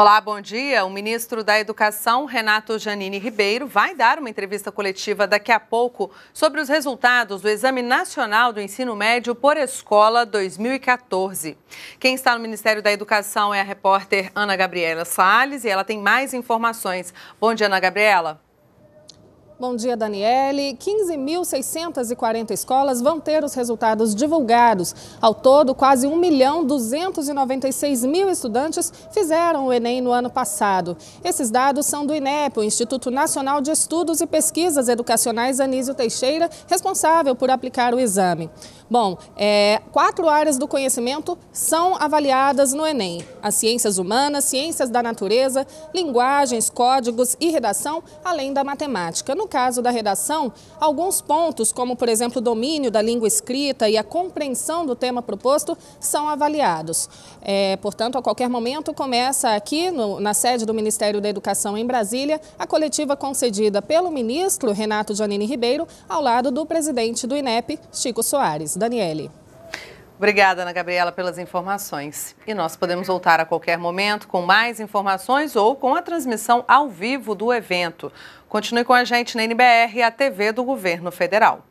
Olá, bom dia. O ministro da Educação, Renato Janine Ribeiro, vai dar uma entrevista coletiva daqui a pouco sobre os resultados do Exame Nacional do Ensino Médio por Escola 2014. Quem está no Ministério da Educação é a repórter Ana Gabriela Salles e ela tem mais informações. Bom dia, Ana Gabriela. Bom dia, Daniele. 15.640 escolas vão ter os resultados divulgados. Ao todo, quase 1 milhão 296 mil estudantes fizeram o Enem no ano passado. Esses dados são do INEP, o Instituto Nacional de Estudos e Pesquisas Educacionais Anísio Teixeira, responsável por aplicar o exame. Bom, é, quatro áreas do conhecimento são avaliadas no Enem: as ciências humanas, ciências da natureza, linguagens, códigos e redação, além da matemática. No caso da redação, alguns pontos, como por exemplo o domínio da língua escrita e a compreensão do tema proposto, são avaliados. É, portanto, a qualquer momento começa aqui no, na sede do Ministério da Educação em Brasília a coletiva concedida pelo ministro Renato Janine Ribeiro ao lado do presidente do INEP, Chico Soares. Daniele. Obrigada, Ana Gabriela, pelas informações. E nós podemos voltar a qualquer momento com mais informações ou com a transmissão ao vivo do evento. Continue com a gente na NBR, a TV do Governo Federal.